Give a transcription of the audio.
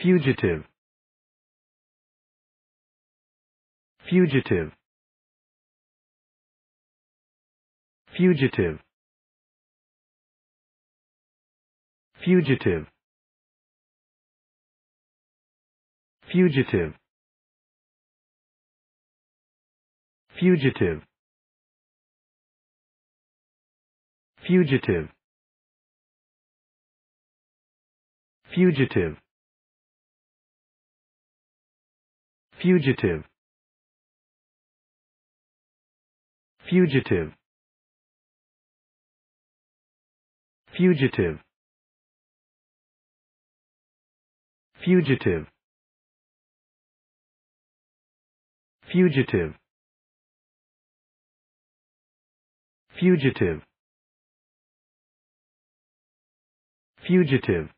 Fugitive. Fugitive. Fugitive. Fugitive. Fugitive. Fugitive. Fugitive. Fugitive. Fugitive. Fugitive. Fugitive. Fugitive. Fugitive. Fugitive. Fugitive.